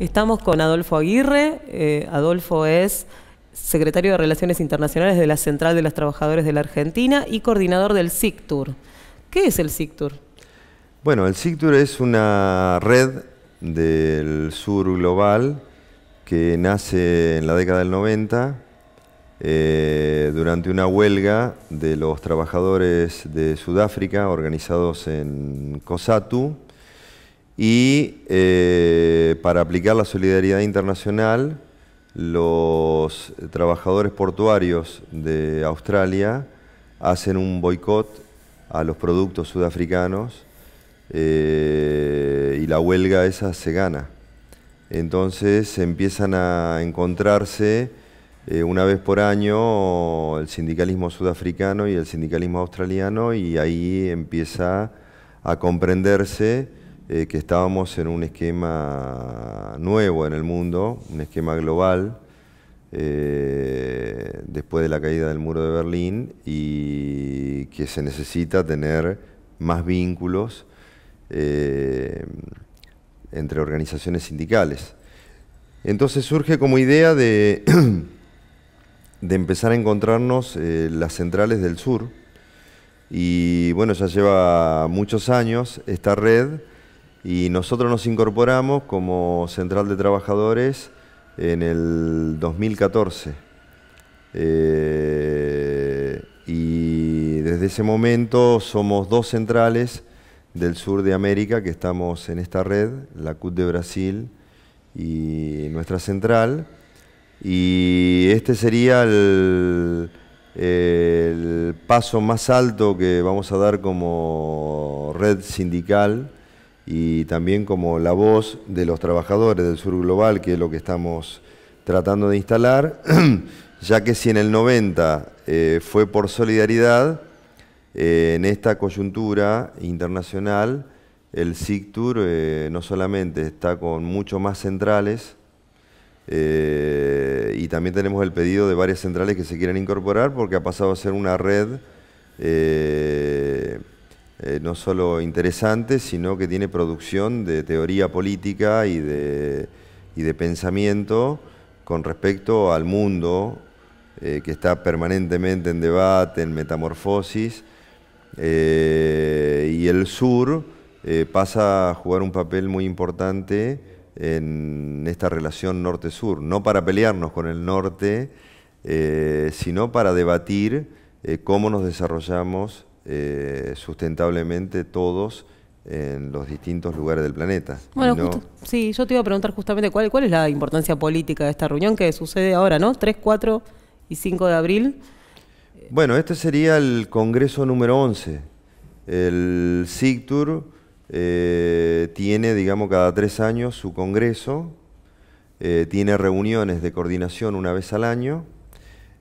Estamos con Adolfo Aguirre. Eh, Adolfo es secretario de Relaciones Internacionales de la Central de los Trabajadores de la Argentina y coordinador del SICTUR. ¿Qué es el SICTUR? Bueno, el SICTUR es una red del sur global que nace en la década del 90 eh, durante una huelga de los trabajadores de Sudáfrica organizados en COSATU y eh, para aplicar la solidaridad internacional, los trabajadores portuarios de Australia hacen un boicot a los productos sudafricanos eh, y la huelga esa se gana. Entonces empiezan a encontrarse eh, una vez por año el sindicalismo sudafricano y el sindicalismo australiano y ahí empieza a comprenderse eh, que estábamos en un esquema nuevo en el mundo, un esquema global, eh, después de la caída del muro de Berlín y que se necesita tener más vínculos eh, entre organizaciones sindicales. Entonces surge como idea de, de empezar a encontrarnos las centrales del sur y bueno, ya lleva muchos años esta red. Y nosotros nos incorporamos como Central de Trabajadores en el 2014. Eh, y desde ese momento somos dos centrales del sur de América que estamos en esta red, la CUT de Brasil y nuestra central. Y este sería el paso más alto que vamos a dar como red sindical y también como la voz de los trabajadores del sur global, que es lo que estamos tratando de instalar, ya que si en el 90 eh, fue por solidaridad, eh, en esta coyuntura internacional el SICTUR eh, no solamente está con mucho más centrales, y también tenemos el pedido de varias centrales que se quieren incorporar porque ha pasado a ser una red eh, no solo interesante, sino que tiene producción de teoría política y de, pensamiento con respecto al mundo eh, que está permanentemente en debate, en metamorfosis, eh, y el sur pasa a jugar un papel muy importante en esta relación norte-sur, no para pelearnos con el norte, sino para debatir cómo nos desarrollamos eh, sustentablemente todos en los distintos lugares del planeta. Bueno, sí, yo te iba a preguntar justamente cuál, cuál es la importancia política de esta reunión que sucede ahora, ¿no? 3, 4 y 5 de abril. Bueno, este sería el Congreso número 11. El SIGTUR eh, tiene, digamos, cada tres años su Congreso, eh, tiene reuniones de coordinación una vez al año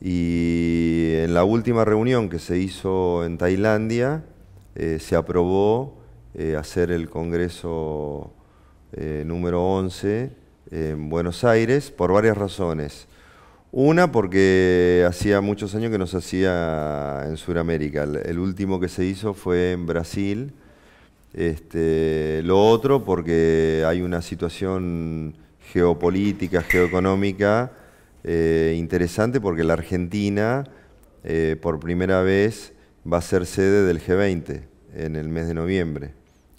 y en la última reunión que se hizo en Tailandia, eh, se aprobó eh, hacer el Congreso eh, número 11 en Buenos Aires por varias razones. Una, porque hacía muchos años que no se hacía en Sudamérica. El último que se hizo fue en Brasil. Este, lo otro, porque hay una situación geopolítica, geoeconómica, eh, interesante porque la Argentina eh, por primera vez va a ser sede del G20 en el mes de noviembre.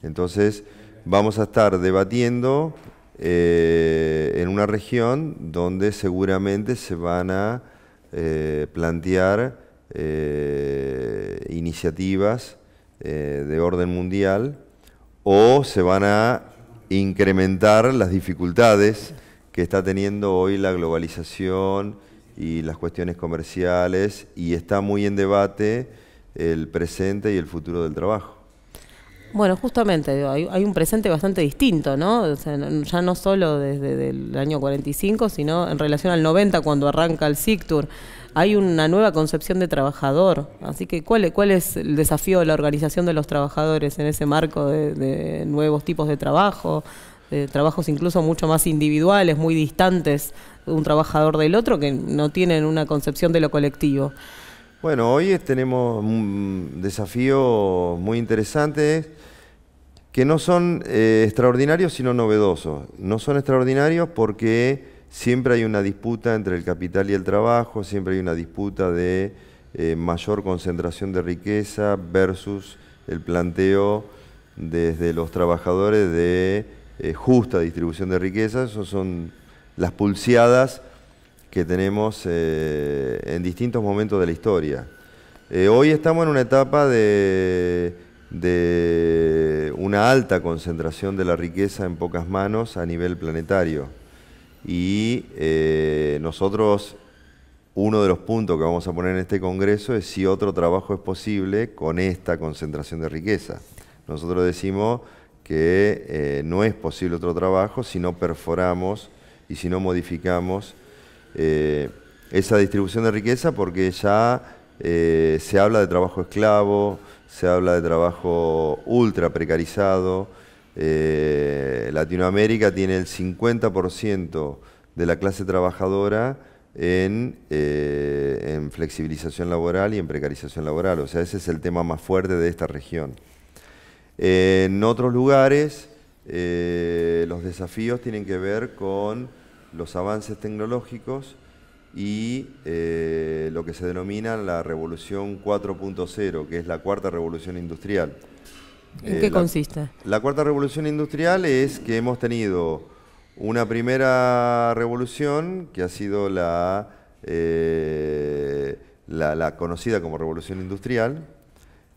Entonces vamos a estar debatiendo eh, en una región donde seguramente se van a plantear iniciativas de orden mundial o se van a incrementar las dificultades que está teniendo hoy la globalización y las cuestiones comerciales y está muy en debate el presente y el futuro del trabajo. Bueno, justamente, hay, un presente bastante distinto, ¿no? ya no solo desde el año 45, sino en relación al 90 cuando arranca el SICTUR. Hay una nueva concepción de trabajador, así que ¿cuál, cuál es el desafío de la organización de los trabajadores en ese marco de nuevos tipos de trabajo, eh, trabajos incluso mucho más individuales, muy distantes un trabajador del otro, que no tienen una concepción de lo colectivo. Bueno, hoy tenemos un desafío muy interesante que no son eh, extraordinarios sino novedosos. No son extraordinarios porque siempre hay una disputa entre el capital y el trabajo, siempre hay una disputa de eh, mayor concentración de riqueza versus el planteo desde los trabajadores de eh, justa distribución de riqueza, esos son las pulseadas que tenemos eh, en distintos momentos de la historia. Eh, hoy estamos en una etapa de, de, una alta concentración de la riqueza en pocas manos a nivel planetario. Y nosotros, uno de los puntos que vamos a poner en este Congreso es si otro trabajo es posible con esta concentración de riqueza. Nosotros decimos, que eh, no es posible otro trabajo si no perforamos y si no modificamos eh, esa distribución de riqueza porque ya eh, se habla de trabajo esclavo, se habla de trabajo ultra precarizado. Latinoamérica tiene el 50% de la clase trabajadora en flexibilización laboral y en precarización laboral. O sea, ese es el tema más fuerte de esta región. En otros lugares, eh, los desafíos tienen que ver con los avances tecnológicos y eh, lo que se denomina la revolución 4.0, que es la cuarta revolución industrial. ¿En eh, qué consiste? La cuarta revolución industrial es que hemos tenido una primera revolución que ha sido la, la conocida como revolución industrial,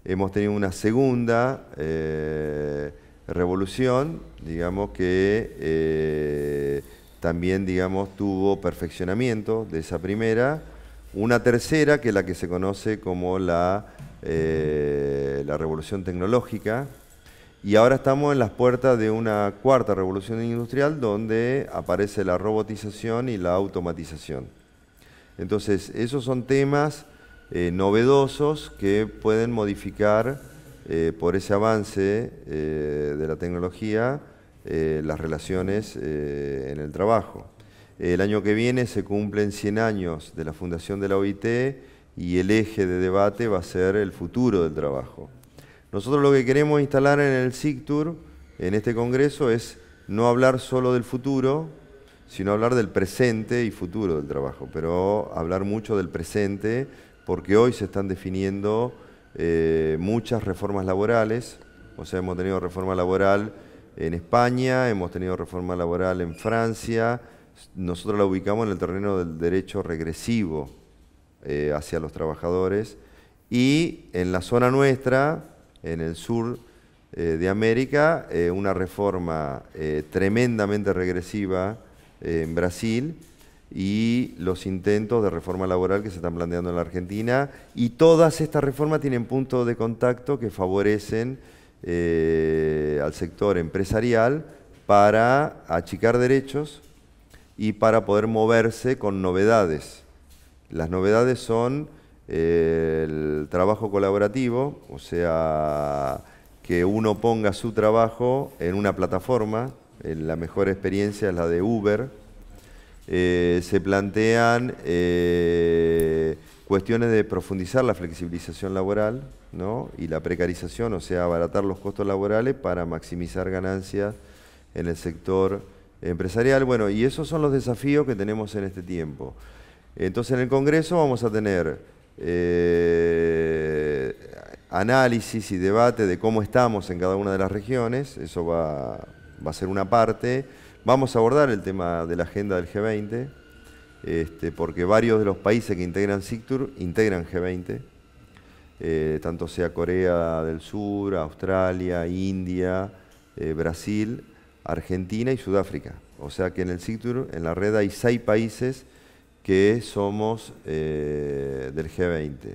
hemos tenido una segunda eh, revolución, digamos, que eh, también, digamos, tuvo perfeccionamiento de esa primera, una tercera que es la que se conoce como eh, la revolución tecnológica, y ahora estamos en las puertas de una cuarta revolución industrial donde aparece la robotización y la automatización. Entonces, esos son temas eh, novedosos que pueden modificar eh, por ese avance eh, de la tecnología las relaciones en el trabajo. El año que viene se cumplen 100 años de la fundación de la OIT y el eje de debate va a ser el futuro del trabajo. Nosotros lo que queremos instalar en el SICTUR, en este congreso, es no hablar solo del futuro, sino hablar del presente y futuro del trabajo, pero hablar mucho del presente porque hoy se están definiendo eh, muchas reformas laborales, o sea, hemos tenido reforma laboral en España, hemos tenido reforma laboral en Francia, nosotros la ubicamos en el terreno del derecho regresivo eh, hacia los trabajadores y en la zona nuestra, en el sur eh, de América, una reforma tremendamente regresiva en Brasil, y los intentos de reforma laboral que se están planteando en la Argentina. Y todas estas reformas tienen puntos de contacto que favorecen eh, al sector empresarial para achicar derechos y para poder moverse con novedades. Las novedades son eh, el trabajo colaborativo, o sea, que uno ponga su trabajo en una plataforma, la mejor experiencia es la de Uber, eh, se plantean eh, cuestiones de profundizar la flexibilización laboral ¿no? y la precarización, o sea, abaratar los costos laborales para maximizar ganancias en el sector empresarial. Bueno, y esos son los desafíos que tenemos en este tiempo. Entonces, en el Congreso vamos a tener eh, análisis y debate de cómo estamos en cada una de las regiones, eso va a ser una parte. Vamos a abordar el tema de la agenda del G20, este, porque varios de los países que integran SICTUR integran G20, eh, tanto sea Corea del Sur, Australia, India, eh, Brasil, Argentina y Sudáfrica. O sea que en el SICTUR, en la red, hay seis países que somos eh, del G20.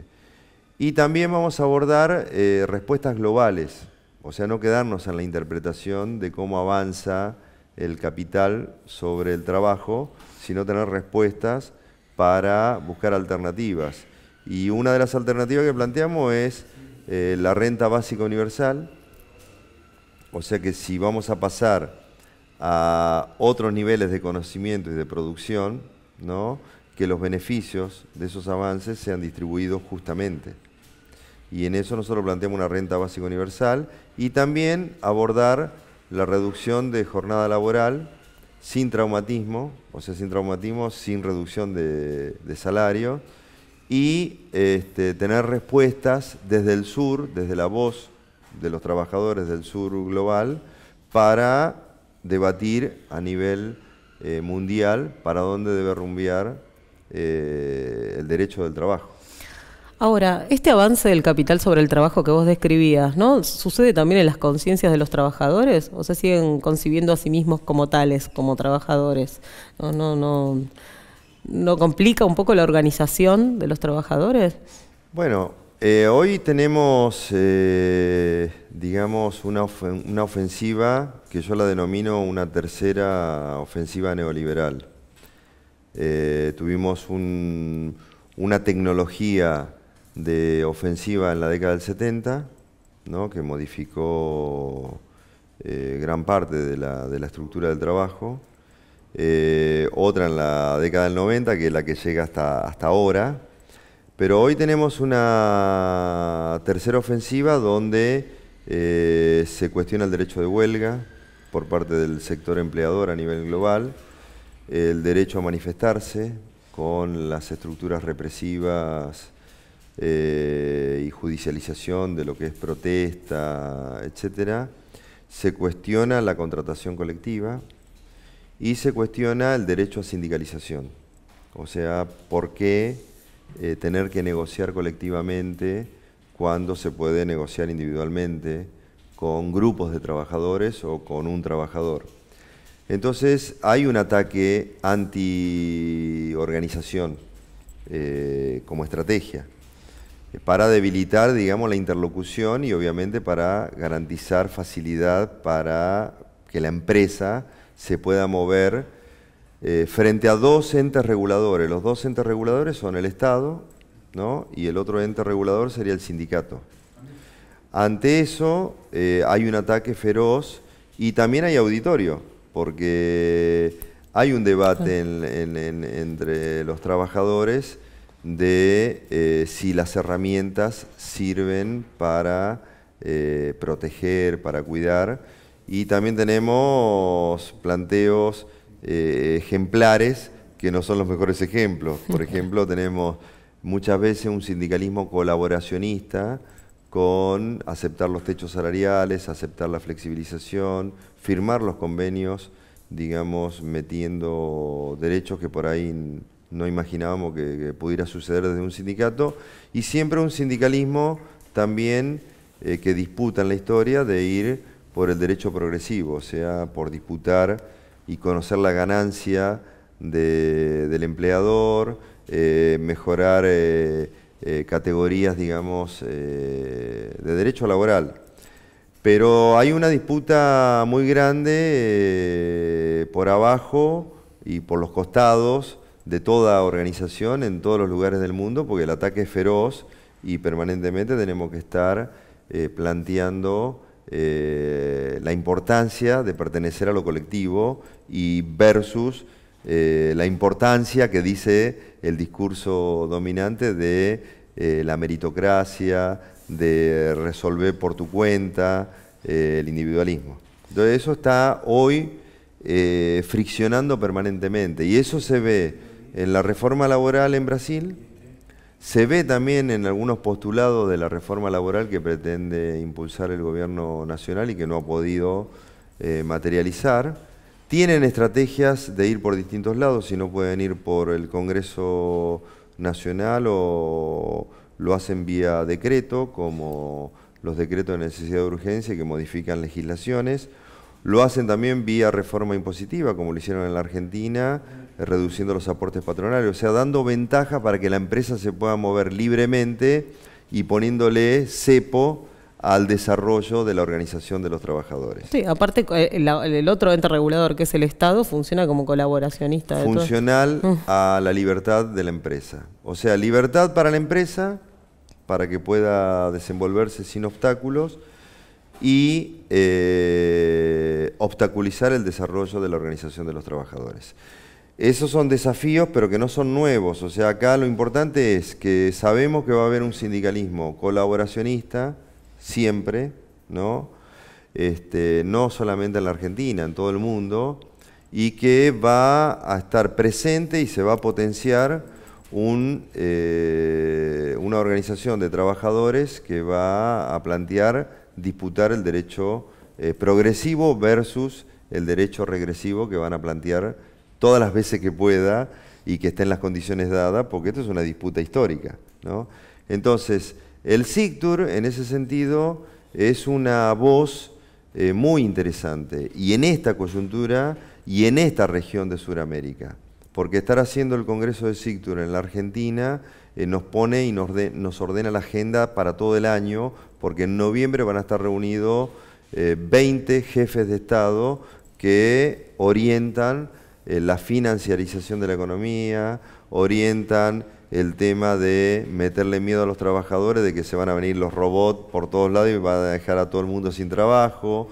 Y también vamos a abordar respuestas globales, o sea, no quedarnos en la interpretación de cómo avanza el capital sobre el trabajo, sino tener respuestas para buscar alternativas. Y una de las alternativas que planteamos es eh, la renta básica universal, o sea que si vamos a pasar a otros niveles de conocimiento y de producción, ¿no? que los beneficios de esos avances sean distribuidos justamente. Y en eso nosotros planteamos una renta básica universal y también abordar la reducción de jornada laboral sin traumatismo, o sea, sin traumatismo, sin reducción de, salario, y este, tener respuestas desde el sur, desde la voz de los trabajadores del sur global, para debatir a nivel eh, mundial para dónde debe rumbear eh, el derecho del trabajo. Ahora, este avance del capital sobre el trabajo que vos describías, ¿no? ¿Sucede también en las conciencias de los trabajadores? ¿O se siguen concibiendo a sí mismos como tales, como trabajadores? ¿No, no, no, no complica un poco la organización de los trabajadores? Bueno, eh, hoy tenemos, eh, digamos, una, ofensiva que yo la denomino una tercera ofensiva neoliberal. Eh, tuvimos una tecnología de ofensiva en la década del 70, que modificó eh, gran parte de la, estructura del trabajo. Eh, otra en la década del 90, que es la que llega hasta, hasta ahora. Pero hoy tenemos una tercera ofensiva donde eh, se cuestiona el derecho de huelga por parte del sector empleador a nivel global, el derecho a manifestarse con las estructuras represivas eh, y judicialización de lo que es protesta, etcétera, se cuestiona la contratación colectiva y se cuestiona el derecho a sindicalización. O sea, ¿por qué eh, tener que negociar colectivamente cuando se puede negociar individualmente con grupos de trabajadores o con un trabajador? Entonces hay un ataque anti-organización eh, como estrategia. Eh, para debilitar, digamos, la interlocución y obviamente para garantizar facilidad para que la empresa se pueda mover eh, frente a dos entes reguladores. Los dos entes reguladores son el Estado y el otro ente regulador sería el sindicato. Ante eso eh, hay un ataque feroz y también hay auditorio, porque hay un debate entre los trabajadores de eh, si las herramientas sirven para eh, proteger, para cuidar. Y también tenemos planteos eh, ejemplares que no son los mejores ejemplos. Por ejemplo, tenemos muchas veces un sindicalismo colaboracionista con aceptar los techos salariales, aceptar la flexibilización, firmar los convenios, digamos, metiendo derechos que por ahí no imaginábamos que, pudiera suceder desde un sindicato, y siempre un sindicalismo también eh, que disputa en la historia de ir por el derecho progresivo, o sea, por disputar y conocer la ganancia del empleador, eh, mejorar eh, categorías, digamos, de derecho laboral. Pero hay una disputa muy grande por abajo y por los costados, de toda organización en todos los lugares del mundo, porque el ataque es feroz y permanentemente tenemos que estar eh, planteando eh, la importancia de pertenecer a lo colectivo y versus eh, la importancia que dice el discurso dominante de la meritocracia, de resolver por tu cuenta, el individualismo. Entonces eso está hoy friccionando permanentemente y eso se ve en la reforma laboral en Brasil, se ve también en algunos postulados de la reforma laboral que pretende impulsar el gobierno nacional y que no ha podido eh, materializar. Tienen estrategias de ir por distintos lados, si no pueden ir por el Congreso Nacional o lo hacen vía decreto, como los decretos de necesidad de urgencia que modifican legislaciones lo hacen también vía reforma impositiva, como lo hicieron en la Argentina, reduciendo los aportes patronales, o sea, dando ventaja para que la empresa se pueda mover libremente y poniéndole cepo al desarrollo de la organización de los trabajadores. Sí, aparte eh, el, otro ente regulador que es el Estado funciona como colaboracionista. Funcional mm. a la libertad de la empresa. O sea, libertad para la empresa, para que pueda desenvolverse sin obstáculos, y eh, obstaculizar el desarrollo de la organización de los trabajadores. Esos son desafíos, pero que no son nuevos. O sea, acá lo importante es que sabemos que va a haber un sindicalismo colaboracionista siempre, ¿no? Este, solamente en la Argentina, en todo el mundo, y que va a estar presente y se va a potenciar eh, una organización de trabajadores que va a plantear disputar el derecho eh, progresivo versus el derecho regresivo que van a plantear todas las veces que pueda y que estén las condiciones dadas, porque esto es una disputa histórica. Entonces, el SICTUR en ese sentido es una voz eh, muy interesante y en esta coyuntura y en esta región de Sudamérica, porque estar haciendo el Congreso de SICTUR en la Argentina eh, nos pone y nos, ordena la agenda para todo el año, porque en noviembre van a estar reunidos 20 eh, jefes de Estado que orientan eh, la financiarización de la economía, orientan el tema de meterle miedo a los trabajadores de que se van a venir los robots por todos lados y van a dejar a todo el mundo sin trabajo,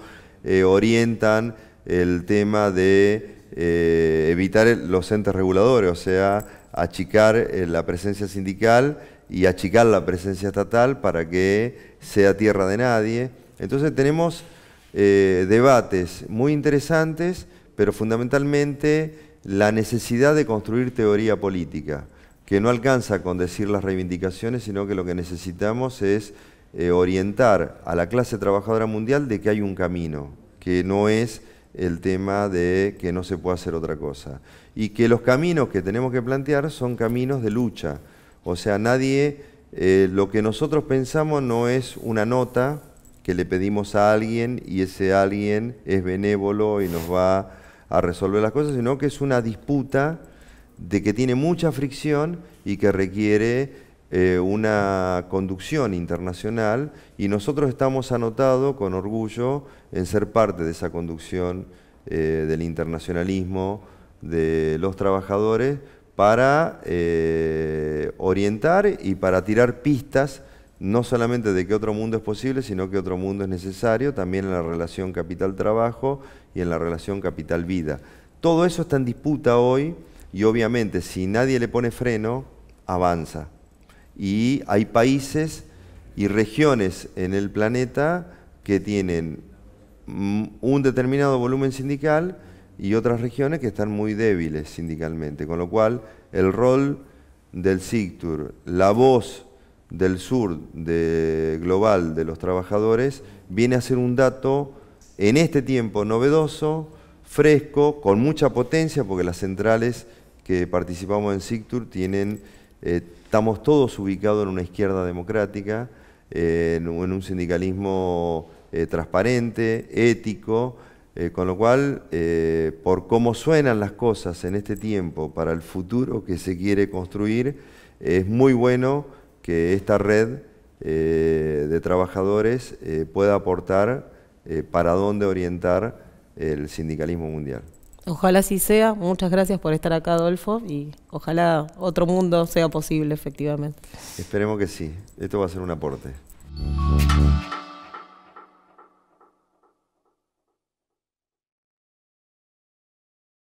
orientan el tema de evitar los entes reguladores, o sea, achicar eh, la presencia sindical y achicar la presencia estatal para que sea tierra de nadie. Entonces tenemos eh, debates muy interesantes, pero fundamentalmente la necesidad de construir teoría política, que no alcanza con decir las reivindicaciones, sino que lo que necesitamos es eh, orientar a la clase trabajadora mundial de que hay un camino, que no es el tema de que no se puede hacer otra cosa. Y que los caminos que tenemos que plantear son caminos de lucha. O sea, nadie, eh, lo que nosotros pensamos no es una nota que le pedimos a alguien y ese alguien es benévolo y nos va a resolver las cosas, sino que es una disputa de que tiene mucha fricción y que requiere eh, una conducción internacional y nosotros estamos anotados con orgullo en ser parte de esa conducción eh, del internacionalismo de los trabajadores para eh, orientar y para tirar pistas no solamente de que otro mundo es posible, sino que otro mundo es necesario, también en la relación capital-trabajo y en la relación capital-vida. Todo eso está en disputa hoy y obviamente si nadie le pone freno, avanza y hay países y regiones en el planeta que tienen mm, un determinado volumen sindical y otras regiones que están muy débiles sindicalmente, con lo cual el rol del SICTUR, la voz del sur global de los trabajadores, viene a ser un dato en este tiempo novedoso, fresco, con mucha potencia, porque las centrales que participamos en SICTUR tienen... Eh, estamos todos ubicados en una izquierda democrática, eh, en, un sindicalismo eh, transparente, ético, eh, con lo cual, por cómo suenan las cosas en este tiempo para el futuro que se quiere construir, es muy bueno que esta red de trabajadores pueda aportar para dónde orientar el sindicalismo mundial. Ojalá sí sea. Muchas gracias por estar acá, Adolfo, y ojalá otro mundo sea posible, efectivamente. Esperemos que sí. Esto va a ser un aporte.